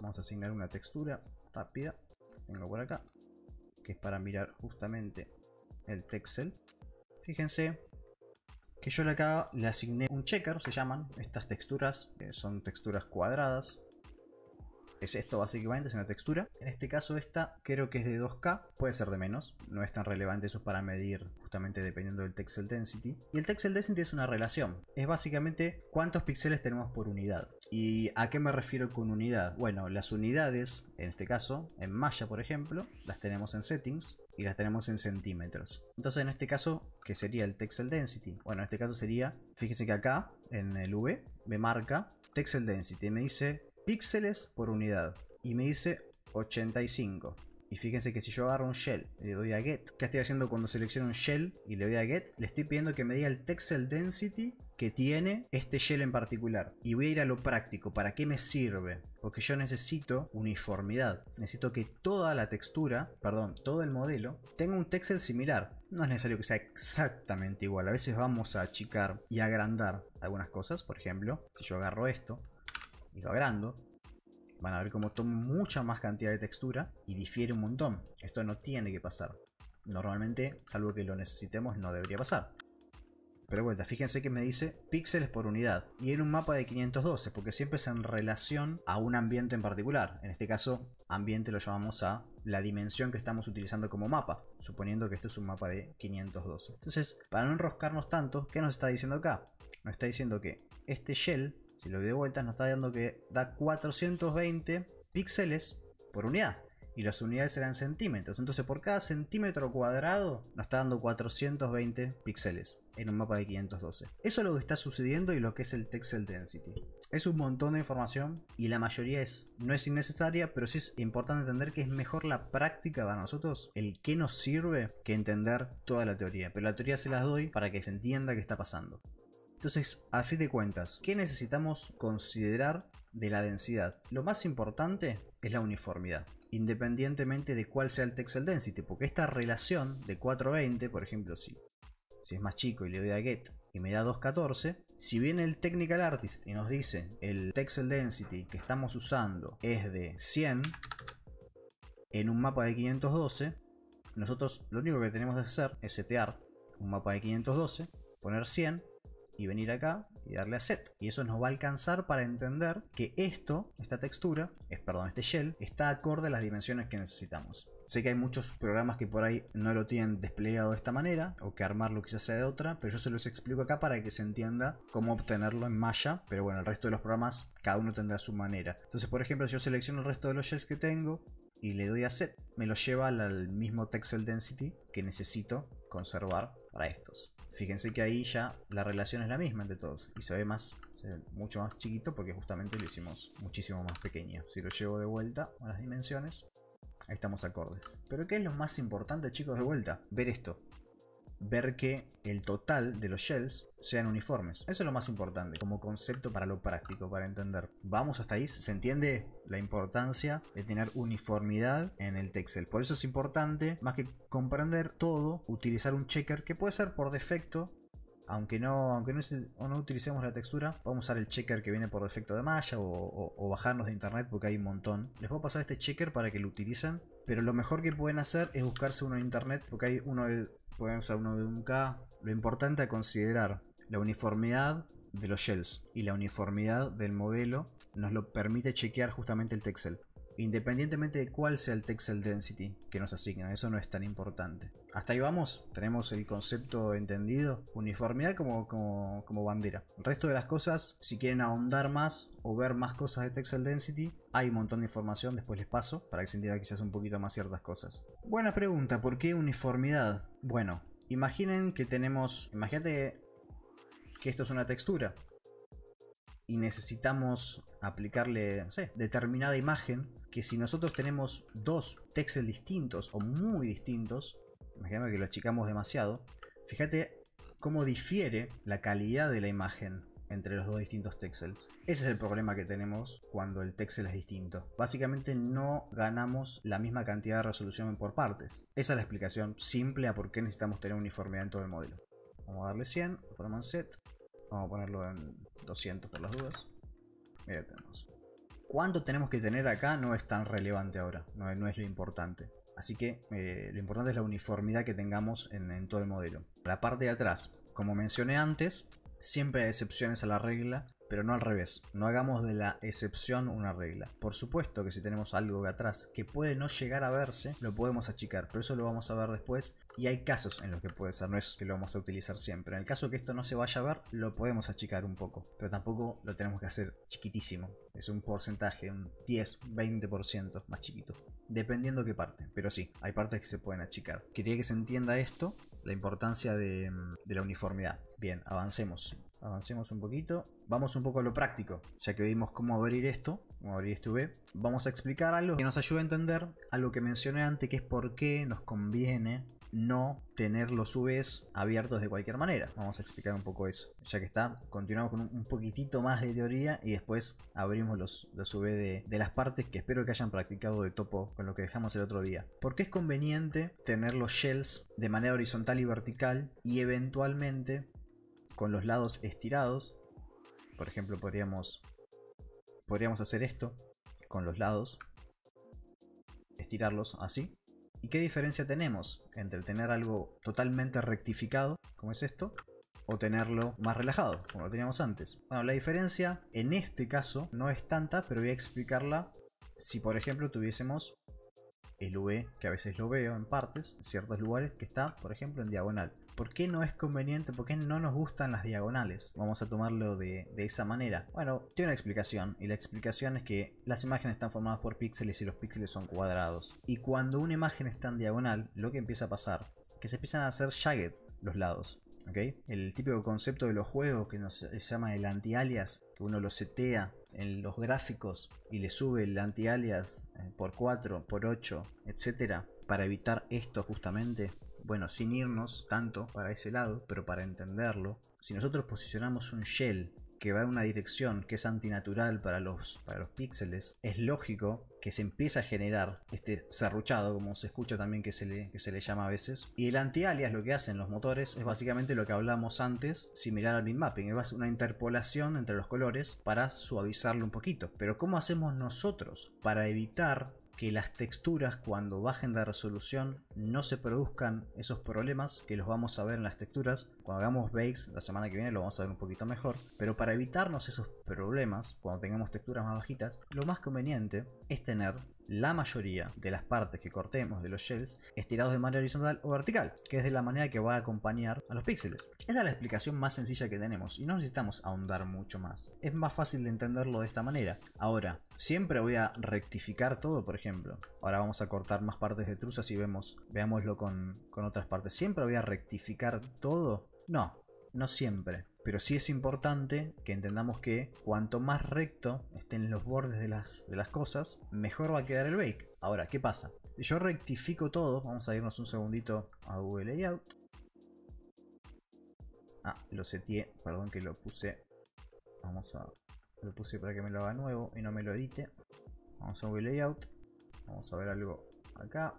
S1: vamos a asignar una textura rápida tengo por acá que es para mirar justamente el texel fíjense que yo le acá le asigné un checker se llaman estas texturas eh, son texturas cuadradas es esto básicamente, es una textura. En este caso esta creo que es de 2K, puede ser de menos, no es tan relevante eso para medir justamente dependiendo del texel density. Y el texel density es una relación, es básicamente cuántos píxeles tenemos por unidad. ¿Y a qué me refiero con unidad? Bueno, las unidades, en este caso, en malla por ejemplo, las tenemos en settings y las tenemos en centímetros. Entonces en este caso, ¿qué sería el texel density? Bueno, en este caso sería, fíjense que acá en el V me marca texel density, me dice píxeles por unidad y me dice 85. Y fíjense que si yo agarro un shell y le doy a get, ¿qué estoy haciendo cuando selecciono un shell y le doy a get? Le estoy pidiendo que me diga el texel density que tiene este gel en particular. Y voy a ir a lo práctico, ¿para qué me sirve? Porque yo necesito uniformidad. Necesito que toda la textura, perdón, todo el modelo, tenga un texel similar. No es necesario que sea exactamente igual. A veces vamos a achicar y agrandar algunas cosas. Por ejemplo, si yo agarro esto y lo agrando, van a ver cómo toma mucha más cantidad de textura y difiere un montón. Esto no tiene que pasar. Normalmente, salvo que lo necesitemos, no debería pasar. Pero vuelta, fíjense que me dice píxeles por unidad. Y en un mapa de 512, porque siempre es en relación a un ambiente en particular. En este caso, ambiente lo llamamos a la dimensión que estamos utilizando como mapa, suponiendo que esto es un mapa de 512. Entonces, para no enroscarnos tanto, ¿qué nos está diciendo acá? Nos está diciendo que este shell, si lo doy de vuelta, nos está dando que da 420 píxeles por unidad y las unidades eran centímetros. Entonces por cada centímetro cuadrado nos está dando 420 píxeles en un mapa de 512. Eso es lo que está sucediendo y lo que es el Texel Density. Es un montón de información y la mayoría es, no es innecesaria, pero sí es importante entender que es mejor la práctica para nosotros, el que nos sirve, que entender toda la teoría. Pero la teoría se las doy para que se entienda qué está pasando. Entonces, a fin de cuentas, ¿qué necesitamos considerar de la densidad? Lo más importante es la uniformidad independientemente de cuál sea el texel density, porque esta relación de 420, por ejemplo, si, si es más chico y le doy a get y me da 214, si viene el technical artist y nos dice el texel density que estamos usando es de 100 en un mapa de 512, nosotros lo único que tenemos que hacer es setear un mapa de 512, poner 100 y venir acá y darle a set. Y eso nos va a alcanzar para entender que esto, esta textura, es, perdón, este shell, está acorde a las dimensiones que necesitamos. Sé que hay muchos programas que por ahí no lo tienen desplegado de esta manera, o que armarlo quizás sea de otra, pero yo se los explico acá para que se entienda cómo obtenerlo en Maya, pero bueno, el resto de los programas cada uno tendrá su manera. Entonces, por ejemplo, si yo selecciono el resto de los shells que tengo y le doy a set, me lo lleva al mismo texel density que necesito conservar para estos. Fíjense que ahí ya la relación es la misma entre todos. Y se ve más mucho más chiquito porque justamente lo hicimos muchísimo más pequeño. Si lo llevo de vuelta a las dimensiones, ahí estamos acordes. Pero ¿qué es lo más importante chicos de vuelta? Ver esto ver que el total de los shells sean uniformes. Eso es lo más importante, como concepto para lo práctico, para entender. Vamos hasta ahí, se entiende la importancia de tener uniformidad en el texel. Por eso es importante, más que comprender todo, utilizar un checker que puede ser por defecto aunque no, aunque no, utilicemos la textura, vamos a usar el checker que viene por defecto de malla. o, o, bajarnos de internet porque hay un montón. Les voy a pasar este checker para que lo utilicen. Pero lo mejor que pueden hacer es buscarse uno en internet porque hay uno de Podemos usar uno de un K. Lo importante a considerar, la uniformidad de los shells y la uniformidad del modelo nos lo permite chequear justamente el texel independientemente de cuál sea el texel density que nos asignan, eso no es tan importante. Hasta ahí vamos, tenemos el concepto entendido, uniformidad como, bandera. El resto de las cosas, si quieren ahondar más o ver más cosas de texel density, hay un montón de información, después les paso, para que se entienda quizás un poquito más ciertas cosas. Buena pregunta, ¿por qué uniformidad? Bueno, imaginen que tenemos, imagínate que esto es una textura y necesitamos aplicarle no sé, determinada imagen que si nosotros tenemos dos texels distintos o muy distintos, imagínate que lo achicamos demasiado, fíjate cómo difiere la calidad de la imagen entre los dos distintos texels. Ese es el problema que tenemos cuando el texel es distinto. Básicamente no ganamos la misma cantidad de resolución por partes. Esa es la explicación simple a por qué necesitamos tener uniformidad en todo el modelo. Vamos a darle 100, set, vamos a ponerlo en 200 por las dudas. Mira tenemos cuánto tenemos que tener acá no es tan relevante ahora, no, es lo importante. Así que eh, lo importante es la uniformidad que tengamos en, en todo el modelo. La parte de atrás, como mencioné antes, siempre hay excepciones a la regla, pero no al revés. No hagamos de la excepción una regla. Por supuesto que si tenemos algo atrás que puede no llegar a verse, lo podemos achicar, pero eso lo vamos a ver después y hay casos en los que puede ser, no es que lo vamos a utilizar siempre. En el caso que esto no se vaya a ver, lo podemos achicar un poco, pero tampoco lo tenemos que hacer chiquitísimo. Es un porcentaje, un 10, 20% más chiquito, dependiendo qué parte, pero sí, hay partes que se pueden achicar. Quería que se entienda esto, la importancia de, la uniformidad. Bien, avancemos. Avancemos un poquito. Vamos un poco a lo práctico, ya que vimos cómo abrir esto, cómo abrir este V. Vamos a explicar algo que nos ayude a entender Algo que mencioné antes, que es por qué nos conviene no tener los UVs abiertos de cualquier manera. Vamos a explicar un poco eso. Ya que está, continuamos con un, poquitito más de teoría y después abrimos los, los de, de, las partes que espero que hayan practicado de topo con lo que dejamos el otro día. Porque es conveniente tener los shells de manera horizontal y vertical y eventualmente con los lados estirados. Por ejemplo, podríamos, podríamos hacer esto con los lados estirarlos así. ¿Y qué diferencia tenemos entre tener algo totalmente rectificado, como es esto, o tenerlo más relajado, como lo teníamos antes? Bueno, la diferencia en este caso no es tanta, pero voy a explicarla si por ejemplo tuviésemos el V, que a veces lo veo en partes, en ciertos lugares, que está, por ejemplo, en diagonal. ¿por qué no es conveniente? ¿Por qué no nos gustan las diagonales? Vamos a tomarlo de, esa manera. Bueno, tiene una explicación y la explicación es que las imágenes están formadas por píxeles y los píxeles son cuadrados. Y cuando una imagen está en diagonal, lo que empieza a pasar, es que se empiezan a hacer jagged los lados. ¿ok? El típico concepto de los juegos que se llama el anti-alias, que uno lo setea en los gráficos y le sube el anti-alias eh, por 4, por 8, etc. Para evitar esto justamente, bueno, sin irnos tanto para ese lado, pero para entenderlo, si nosotros posicionamos un shell que va en una dirección que es antinatural para los, para los píxeles, es lógico que se empieza a generar este serruchado, como se escucha también que se le, que se le llama a veces. Y el anti-alias, lo que hacen los motores, es básicamente lo que hablamos antes, similar al mapping es una interpolación entre los colores para suavizarlo un poquito. Pero ¿cómo hacemos nosotros para evitar que las texturas cuando bajen de resolución no se produzcan esos problemas que los vamos a ver en las texturas. Cuando hagamos bakes la semana que viene lo vamos a ver un poquito mejor. Pero para evitarnos esos problemas cuando tengamos texturas más bajitas, lo más conveniente es tener la mayoría de las partes que cortemos de los shells estirados de manera horizontal o vertical, que es de la manera que va a acompañar a los píxeles. Esa es la explicación más sencilla que tenemos y no necesitamos ahondar mucho más. Es más fácil de entenderlo de esta manera. Ahora, siempre voy a rectificar todo, por ejemplo. Ahora vamos a cortar más partes de truzas y vemos, veámoslo con, con otras partes. ¿Siempre voy a rectificar todo? No, no siempre. Pero sí es importante que entendamos que cuanto más recto estén los bordes de las, de las cosas, mejor va a quedar el bake. Ahora, ¿qué pasa? Si Yo rectifico todo, vamos a irnos un segundito a Google Layout. Ah, lo seteé, perdón que lo puse. Vamos a... Lo puse para que me lo haga nuevo y no me lo edite. Vamos a Google Layout. Vamos a ver algo acá.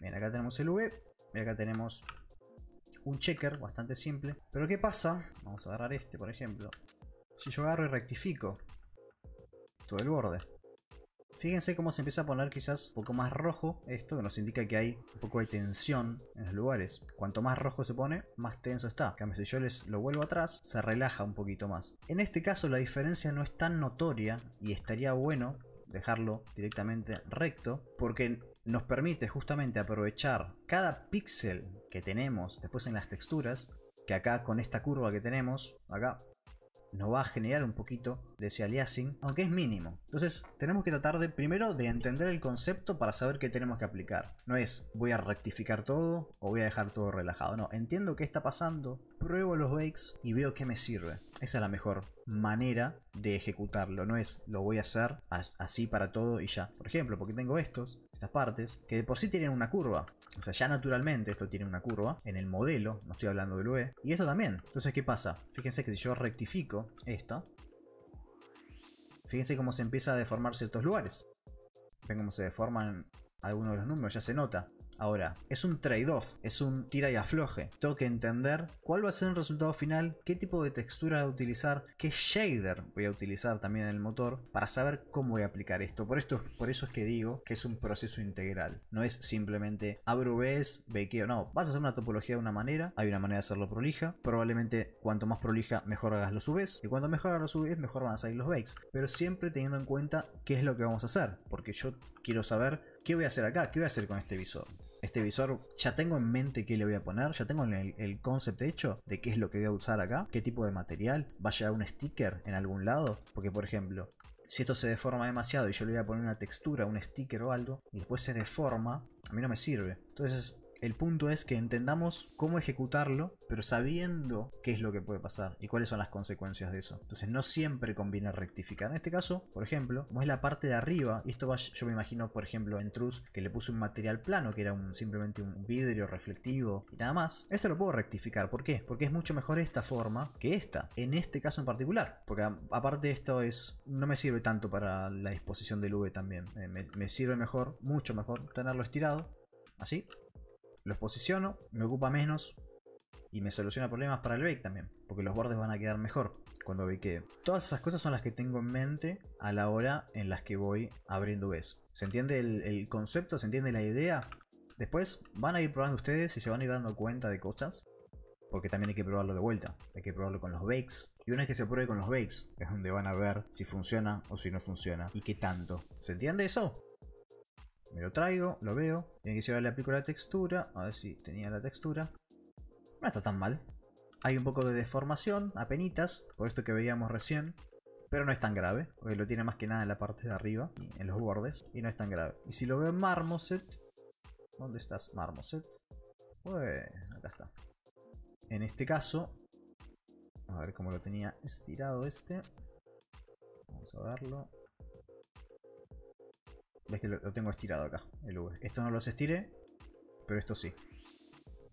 S1: Bien, acá tenemos el V. Y acá tenemos un checker bastante simple. Pero ¿qué pasa? Vamos a agarrar este, por ejemplo. Si yo agarro y rectifico todo el borde. Fíjense cómo se empieza a poner quizás un poco más rojo esto, que nos indica que hay un poco de tensión en los lugares. Cuanto más rojo se pone, más tenso está. En cambio, si yo lo vuelvo atrás, se relaja un poquito más. En este caso la diferencia no es tan notoria y estaría bueno dejarlo directamente recto, porque nos permite justamente aprovechar cada píxel que tenemos después en las texturas, que acá con esta curva que tenemos, acá, nos va a generar un poquito de ese aliasing, aunque es mínimo. Entonces tenemos que tratar de primero de entender el concepto para saber qué tenemos que aplicar. No es voy a rectificar todo o voy a dejar todo relajado, no, entiendo qué está pasando, pruebo los bakes y veo qué me sirve. Esa es la mejor manera de ejecutarlo, no es lo voy a hacer así para todo y ya. Por ejemplo, porque tengo estos, partes, que de por sí tienen una curva. O sea, ya naturalmente esto tiene una curva en el modelo, no estoy hablando del UE. Y esto también. Entonces, ¿qué pasa? Fíjense que si yo rectifico esto, fíjense cómo se empieza a deformar ciertos lugares. Ven cómo se deforman algunos de los números, ya se nota. Ahora, es un trade-off, es un tira y afloje. Tengo que entender cuál va a ser el resultado final, qué tipo de textura voy a utilizar, qué shader voy a utilizar también en el motor para saber cómo voy a aplicar esto. Por, esto, por eso es que digo que es un proceso integral. No es simplemente abro UVs, bakeo. No, vas a hacer una topología de una manera, hay una manera de hacerlo prolija. Probablemente cuanto más prolija, mejor hagas los UVs. Y cuanto mejor hagas los UVs, mejor van a salir los bakes. Pero siempre teniendo en cuenta qué es lo que vamos a hacer. Porque yo quiero saber ¿Qué voy a hacer acá? ¿Qué voy a hacer con este visor? este visor, ya tengo en mente qué le voy a poner, ya tengo el, concepto concept hecho de qué es lo que voy a usar acá, qué tipo de material, va a llegar un sticker en algún lado, porque por ejemplo, si esto se deforma demasiado y yo le voy a poner una textura, un sticker o algo, y después se deforma, a mí no me sirve. Entonces el punto es que entendamos cómo ejecutarlo, pero sabiendo qué es lo que puede pasar y cuáles son las consecuencias de eso. Entonces no siempre conviene rectificar. En este caso, por ejemplo, como es la parte de arriba, y esto va, yo me imagino, por ejemplo, en Truss, que le puse un material plano, que era simplemente un vidrio reflectivo y nada más. Esto lo puedo rectificar. ¿Por qué? Porque es mucho mejor esta forma que esta, en este caso en particular. Porque aparte esto es, no me sirve tanto para la disposición del V también. Eh, me, me sirve mejor, mucho mejor, tenerlo estirado, así, los posiciono, me ocupa menos y me soluciona problemas para el bake también, porque los bordes van a quedar mejor cuando que Todas esas cosas son las que tengo en mente a la hora en las que voy abriendo Vs. ¿Se entiende el, el concepto? ¿Se entiende la idea? Después van a ir probando ustedes y se van a ir dando cuenta de cosas, porque también hay que probarlo de vuelta, hay que probarlo con los bakes. Y una vez que se pruebe con los bakes, es donde van a ver si funciona o si no funciona y qué tanto. ¿Se entiende eso? Me lo traigo, lo veo. Tiene que llevarle aplico la textura. A ver si tenía la textura. No está tan mal. Hay un poco de deformación, apenitas, por esto que veíamos recién. Pero no es tan grave, porque lo tiene más que nada en la parte de arriba, en los bordes, y no es tan grave. Y si lo veo en Marmoset, ¿dónde estás Marmoset? Pues acá está. En este caso, a ver cómo lo tenía estirado este. Vamos a verlo es que lo, tengo estirado acá, el V. Esto no los estiré, pero esto sí.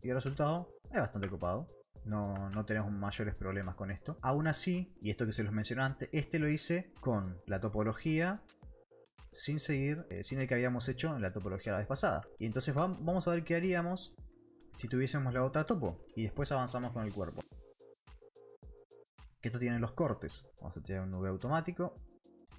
S1: Y el resultado es bastante copado. No, tenemos mayores problemas con esto. Aún así, y esto que se los mencioné antes, este lo hice con la topología sin seguir, eh, sin el que habíamos hecho en la topología la vez pasada. Y entonces vamos a ver qué haríamos si tuviésemos la otra topo. Y después avanzamos con el cuerpo. Que esto tiene los cortes. Vamos a tirar un V automático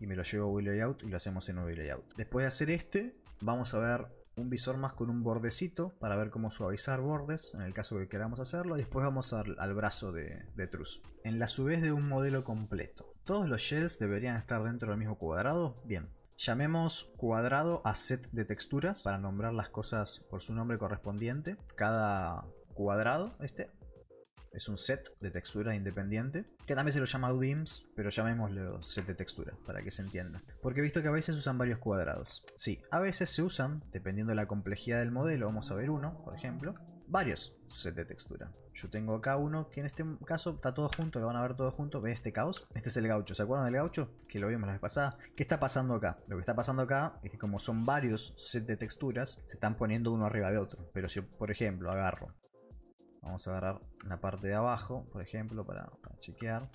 S1: y me lo llevo a layout y lo hacemos en layout Después de hacer este, vamos a ver un visor más con un bordecito para ver cómo suavizar bordes en el caso que queramos hacerlo. Después vamos al, brazo de, de En la su vez de un modelo completo. Todos los shells deberían estar dentro del mismo cuadrado. Bien. Llamemos cuadrado a set de texturas para nombrar las cosas por su nombre correspondiente. Cada cuadrado, este, es un set de textura independiente, que también se lo llama UDIMS, pero llamémoslo set de textura, para que se entienda. Porque he visto que a veces usan varios cuadrados. Sí, a veces se usan, dependiendo de la complejidad del modelo, vamos a ver uno, por ejemplo, varios set de textura. Yo tengo acá uno que en este caso está todo junto, lo van a ver todo junto. ve este caos? Este es el gaucho. ¿Se acuerdan del gaucho? Que lo vimos la vez pasada. ¿Qué está pasando acá? Lo que está pasando acá es que como son varios set de texturas, se están poniendo uno arriba de otro. Pero si por ejemplo, agarro Vamos a agarrar la parte de abajo, por ejemplo, para, chequear.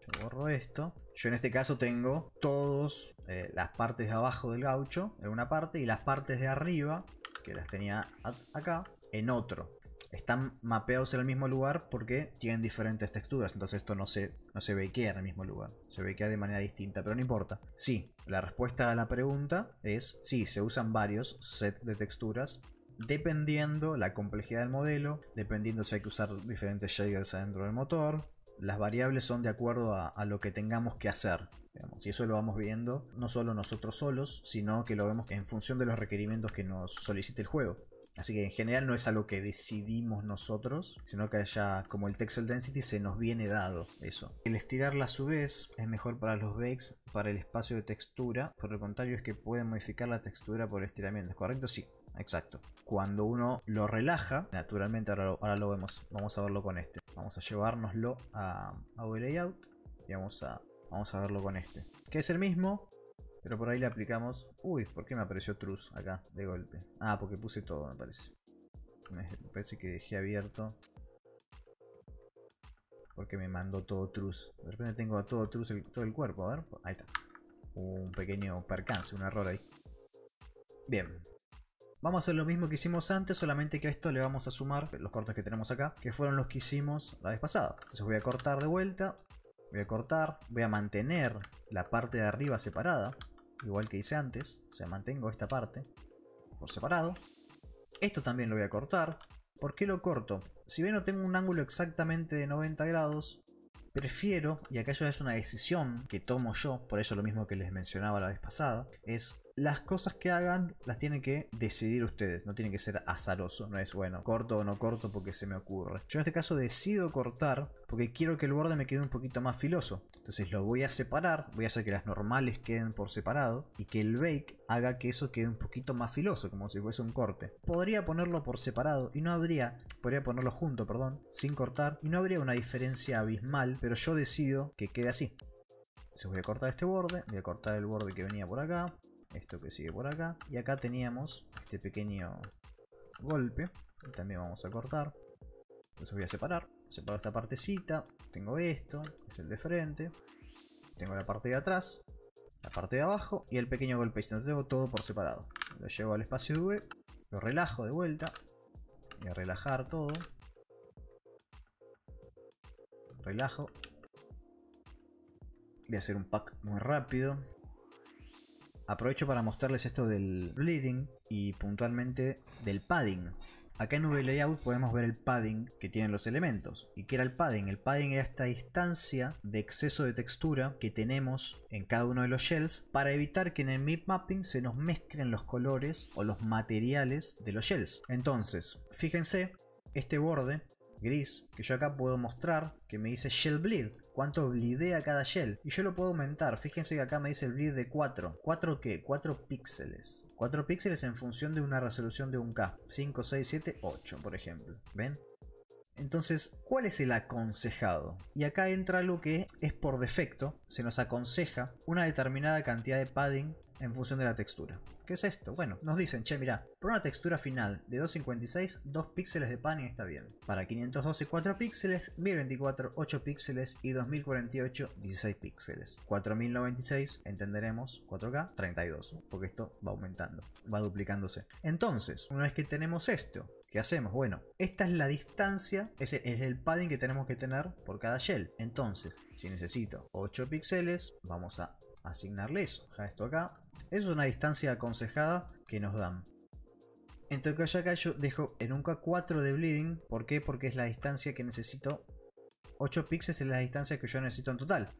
S1: Yo borro esto. Yo en este caso tengo todas eh, las partes de abajo del gaucho en una parte y las partes de arriba, que las tenía acá, en otro. Están mapeados en el mismo lugar porque tienen diferentes texturas, entonces esto no se, no se en el mismo lugar, se ve que de manera distinta, pero no importa. Sí, la respuesta a la pregunta es sí, se usan varios sets de texturas dependiendo la complejidad del modelo, dependiendo si hay que usar diferentes shaders adentro del motor. Las variables son de acuerdo a, lo que tengamos que hacer. Y eso lo vamos viendo no solo nosotros solos, sino que lo vemos en función de los requerimientos que nos solicite el juego. Así que en general no es algo que decidimos nosotros, sino que ya como el texel density se nos viene dado eso. El estirarla a su vez es mejor para los bakes, para el espacio de textura. Por el contrario es que pueden modificar la textura por estiramiento, ¿es correcto? Sí exacto. Cuando uno lo relaja, naturalmente ahora lo, vemos, vamos a verlo con este. Vamos a llevárnoslo a, a layout y vamos a, vamos a verlo con este. Que es el mismo, pero por ahí le aplicamos... Uy, ¿por qué me apareció truce acá de golpe? Ah, porque puse todo me parece. Me parece que dejé abierto. Porque me mandó todo Truz. De repente tengo a todo Trus todo el cuerpo. A ver, ahí está. Un pequeño percance, un error ahí. Bien, Vamos a hacer lo mismo que hicimos antes, solamente que a esto le vamos a sumar los cortes que tenemos acá, que fueron los que hicimos la vez pasada. Entonces voy a cortar de vuelta, voy a cortar, voy a mantener la parte de arriba separada, igual que hice antes, o sea, mantengo esta parte por separado. Esto también lo voy a cortar. ¿Por qué lo corto? Si bien no tengo un ángulo exactamente de 90 grados, prefiero, y acá es una decisión que tomo yo, por eso lo mismo que les mencionaba la vez pasada, es las cosas que hagan las tienen que decidir ustedes, no tiene que ser azaroso, no es bueno, corto o no corto porque se me ocurre. Yo en este caso decido cortar porque quiero que el borde me quede un poquito más filoso. Entonces lo voy a separar, voy a hacer que las normales queden por separado y que el bake haga que eso quede un poquito más filoso, como si fuese un corte. Podría ponerlo por separado y no habría, podría ponerlo junto, perdón, sin cortar y no habría una diferencia abismal, pero yo decido que quede así. Entonces voy a cortar este borde, voy a cortar el borde que venía por acá, esto que sigue por acá. Y acá teníamos este pequeño golpe. También vamos a cortar. Entonces voy a separar. Separo esta partecita. Tengo esto, es el de frente. Tengo la parte de atrás. La parte de abajo. Y el pequeño golpecito. lo tengo todo por separado. Lo llevo al espacio V. Lo relajo de vuelta. Voy a relajar todo. Relajo. Voy a hacer un pack muy rápido. Aprovecho para mostrarles esto del bleeding y puntualmente del padding. Acá en VLayout podemos ver el padding que tienen los elementos. ¿Y qué era el padding? El padding era esta distancia de exceso de textura que tenemos en cada uno de los shells para evitar que en el mip mapping se nos mezclen los colores o los materiales de los shells. Entonces, fíjense, este borde gris que yo acá puedo mostrar que me dice shell bleed cuánto a cada shell. Y yo lo puedo aumentar. Fíjense que acá me dice el bleed de 4. ¿4 qué? 4 píxeles. 4 píxeles en función de una resolución de 1 K. 5, 6, 7, 8, por ejemplo. ¿Ven? Entonces, ¿cuál es el aconsejado? Y acá entra lo que es por defecto, se nos aconseja una determinada cantidad de padding en función de la textura. ¿Qué es esto? Bueno, nos dicen, che, mira, por una textura final de 256, 2 píxeles de panning está bien. Para 512, 4 píxeles, 1024, 8 píxeles y 2048, 16 píxeles. 4096, entenderemos, 4K, 32, porque esto va aumentando, va duplicándose. Entonces, una vez que tenemos esto, ¿Qué hacemos? Bueno, esta es la distancia, Ese es el, padding que tenemos que tener por cada shell. Entonces, si necesito 8 píxeles, vamos a asignarle eso. Dejar esto acá. Es una distancia aconsejada que nos dan. En caso acá yo dejo en un K4 de Bleeding. ¿Por qué? Porque es la distancia que necesito. 8 píxeles es la distancia que yo necesito en total.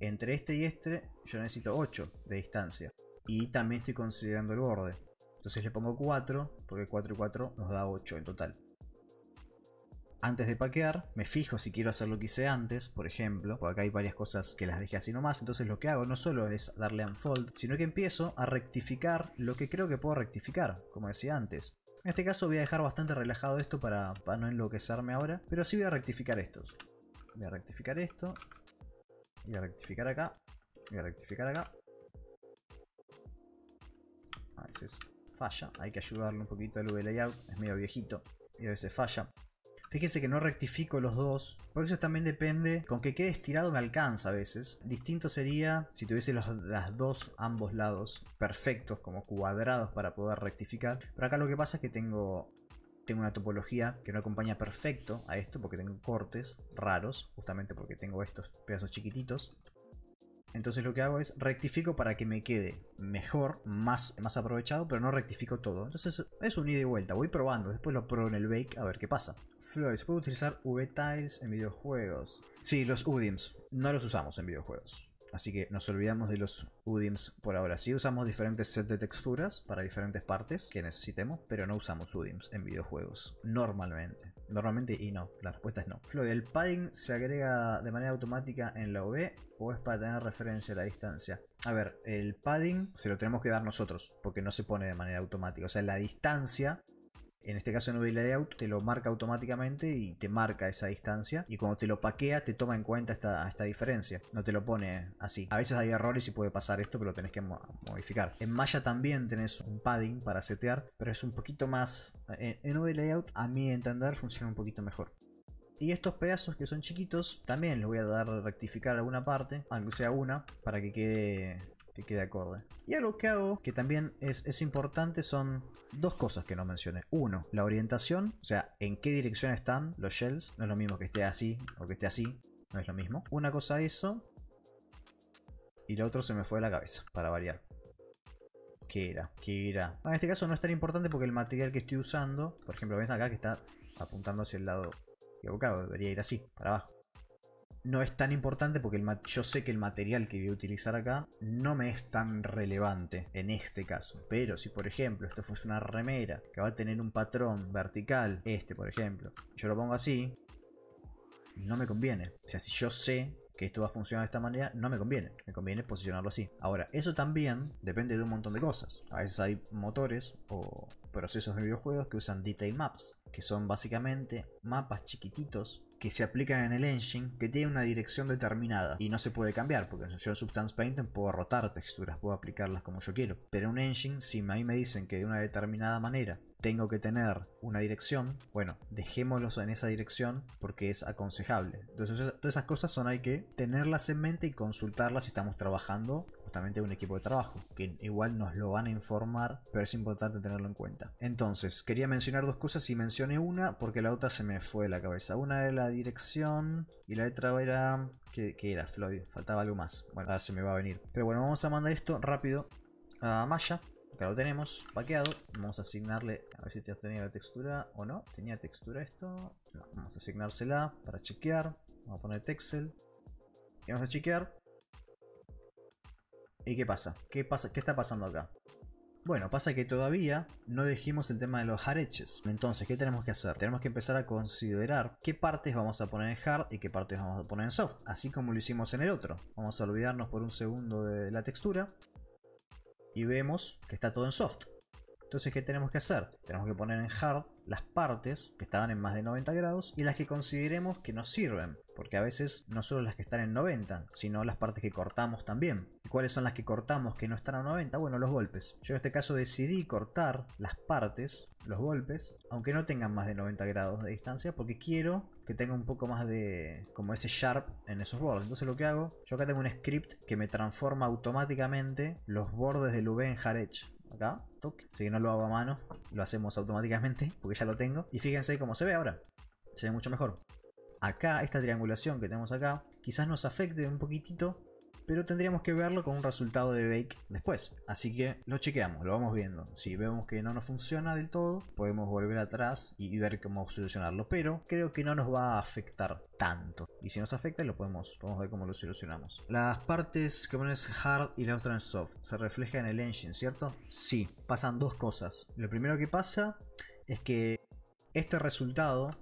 S1: Entre este y este yo necesito 8 de distancia. Y también estoy considerando el borde. Entonces le pongo 4, porque 4 y 4 nos da 8 en total. Antes de paquear, me fijo si quiero hacer lo que hice antes, por ejemplo, porque acá hay varias cosas que las dejé así nomás, entonces lo que hago no solo es darle unfold, sino que empiezo a rectificar lo que creo que puedo rectificar, como decía antes. En este caso voy a dejar bastante relajado esto para, no enloquecerme ahora, pero sí voy a rectificar estos. Voy a rectificar esto, voy a rectificar acá, voy a rectificar acá. A veces falla, hay que ayudarle un poquito al VLayout. layout es medio viejito y a veces falla. Fíjese que no rectifico los dos, porque eso también depende con que quede estirado me alcanza a veces. Distinto sería si tuviese las dos ambos lados perfectos, como cuadrados para poder rectificar. Pero acá lo que pasa es que tengo tengo una topología que no acompaña perfecto a esto porque tengo cortes raros, justamente porque tengo estos pedazos chiquititos. Entonces lo que hago es rectifico para que me quede mejor, más, más aprovechado, pero no rectifico todo. Entonces es un ida y vuelta, voy probando, después lo pruebo en el bake a ver qué pasa. Floyd, puedo puede utilizar V-Tiles en videojuegos? Sí, los UDIMs, no los usamos en videojuegos. Así que nos olvidamos de los UDIMs por ahora. Sí usamos diferentes sets de texturas para diferentes partes que necesitemos, pero no usamos UDIMs en videojuegos. Normalmente. Normalmente y no. La respuesta es no. Floyd, ¿el padding se agrega de manera automática en la OB o es para tener referencia a la distancia? A ver, el padding se lo tenemos que dar nosotros, porque no se pone de manera automática. O sea, la distancia en este caso en UV Layout te lo marca automáticamente y te marca esa distancia. Y cuando te lo paquea te toma en cuenta esta, diferencia. No te lo pone así. A veces hay errores y puede pasar esto, pero lo tenés que modificar. En Maya también tenés un padding para setear, pero es un poquito más... Eh, en UV Layout a mi entender funciona un poquito mejor. Y estos pedazos que son chiquitos, también les voy a dar rectificar alguna parte, aunque sea una, para que quede que quede acorde. Y algo que hago que también es, importante son dos cosas que no mencioné. Uno, la orientación, o sea, en qué dirección están los shells. No es lo mismo que esté así o que esté así, no es lo mismo. Una cosa eso. Y lo otro se me fue de la cabeza, para variar. ¿Qué era? ¿Qué era? Ah, en este caso no es tan importante porque el material que estoy usando, por ejemplo, ven acá que está apuntando hacia el lado equivocado, debería ir así, para abajo no es tan importante porque el yo sé que el material que voy a utilizar acá no me es tan relevante en este caso. Pero si por ejemplo esto fuese una remera que va a tener un patrón vertical, este por ejemplo, yo lo pongo así, no me conviene. O sea, si yo sé que esto va a funcionar de esta manera, no me conviene. Me conviene posicionarlo así. Ahora, eso también depende de un montón de cosas. A veces hay motores o procesos de videojuegos que usan detail maps, que son básicamente mapas chiquititos que se aplican en el engine que tiene una dirección determinada y no se puede cambiar, porque yo en Substance Painting puedo rotar texturas, puedo aplicarlas como yo quiero. Pero en un engine, si a mí me dicen que de una determinada manera tengo que tener una dirección, bueno, dejémoslos en esa dirección porque es aconsejable. Entonces, todas esas cosas son hay que tenerlas en mente y consultarlas si estamos trabajando justamente un equipo de trabajo, que igual nos lo van a informar, pero es importante tenerlo en cuenta. Entonces, quería mencionar dos cosas y mencioné una porque la otra se me fue de la cabeza. Una era la dirección y la otra era... ¿Qué, era, Floyd? Faltaba algo más. Bueno, ahora se me va a venir. Pero bueno, vamos a mandar esto rápido a Maya acá lo tenemos, paqueado. Vamos a asignarle, a ver si tenía la textura o no. ¿Tenía textura esto? vamos a asignársela para chequear. Vamos a poner texel. Y vamos a chequear. ¿Y qué pasa? ¿Qué, pasa? ¿Qué está pasando acá? Bueno, pasa que todavía no dijimos el tema de los hard Entonces, ¿qué tenemos que hacer? Tenemos que empezar a considerar qué partes vamos a poner en hard y qué partes vamos a poner en soft, así como lo hicimos en el otro. Vamos a olvidarnos por un segundo de la textura y vemos que está todo en soft. Entonces, ¿qué tenemos que hacer? Tenemos que poner en hard las partes que estaban en más de 90 grados y las que consideremos que nos sirven, porque a veces no solo las que están en 90, sino las partes que cortamos también. ¿Y cuáles son las que cortamos que no están a 90? Bueno, los golpes. Yo en este caso decidí cortar las partes, los golpes, aunque no tengan más de 90 grados de distancia, porque quiero que tenga un poco más de como ese sharp en esos bordes. Entonces lo que hago, yo acá tengo un script que me transforma automáticamente los bordes del UV en edge, Acá, toque. Así que no lo hago a mano, lo hacemos automáticamente porque ya lo tengo. Y fíjense cómo se ve ahora. Se ve mucho mejor. Acá, esta triangulación que tenemos acá, quizás nos afecte un poquitito pero tendríamos que verlo con un resultado de bake después. Así que lo chequeamos, lo vamos viendo. Si vemos que no nos funciona del todo, podemos volver atrás y ver cómo solucionarlo, pero creo que no nos va a afectar tanto. Y si nos afecta, lo podemos, ver cómo lo solucionamos. Las partes que pones hard y la otra en soft se refleja en el engine, ¿cierto? Sí, pasan dos cosas. Lo primero que pasa es que este resultado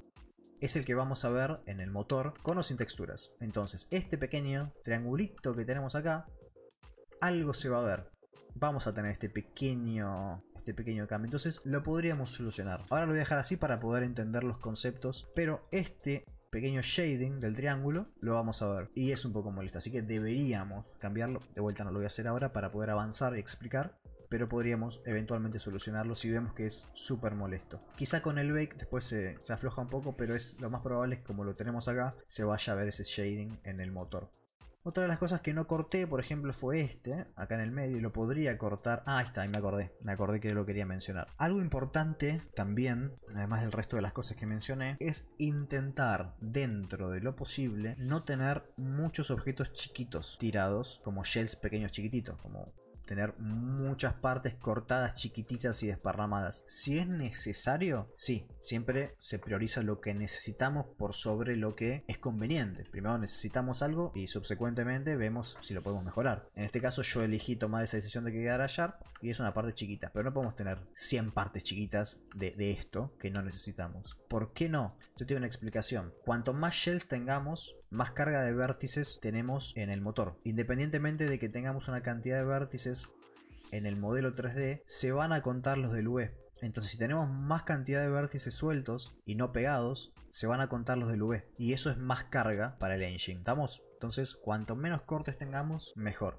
S1: es el que vamos a ver en el motor con o sin texturas. Entonces, este pequeño triangulito que tenemos acá, algo se va a ver. Vamos a tener este pequeño este pequeño cambio. Entonces, lo podríamos solucionar. Ahora lo voy a dejar así para poder entender los conceptos, pero este pequeño shading del triángulo lo vamos a ver y es un poco molesto así que deberíamos cambiarlo de vuelta no lo voy a hacer ahora para poder avanzar y explicar pero podríamos eventualmente solucionarlo si vemos que es súper molesto. Quizá con el bake después se, afloja un poco, pero es lo más probable es que como lo tenemos acá, se vaya a ver ese shading en el motor. Otra de las cosas que no corté, por ejemplo, fue este, acá en el medio, y lo podría cortar. Ah, ahí está, ahí me acordé, me acordé que lo quería mencionar. Algo importante también, además del resto de las cosas que mencioné, es intentar, dentro de lo posible, no tener muchos objetos chiquitos tirados, como shells pequeños chiquititos, como tener muchas partes cortadas, chiquititas y desparramadas. Si es necesario, sí, siempre se prioriza lo que necesitamos por sobre lo que es conveniente. Primero necesitamos algo y subsecuentemente vemos si lo podemos mejorar. En este caso yo elegí tomar esa decisión de que quedara Sharp y es una parte chiquita, pero no podemos tener 100 partes chiquitas de, de esto que no necesitamos. ¿Por qué no? Yo tengo una explicación. Cuanto más shells tengamos, más carga de vértices tenemos en el motor. Independientemente de que tengamos una cantidad de vértices en el modelo 3D, se van a contar los del V. E. Entonces si tenemos más cantidad de vértices sueltos y no pegados, se van a contar los del V. E. Y eso es más carga para el engine. ¿Estamos? Entonces, cuanto menos cortes tengamos, mejor.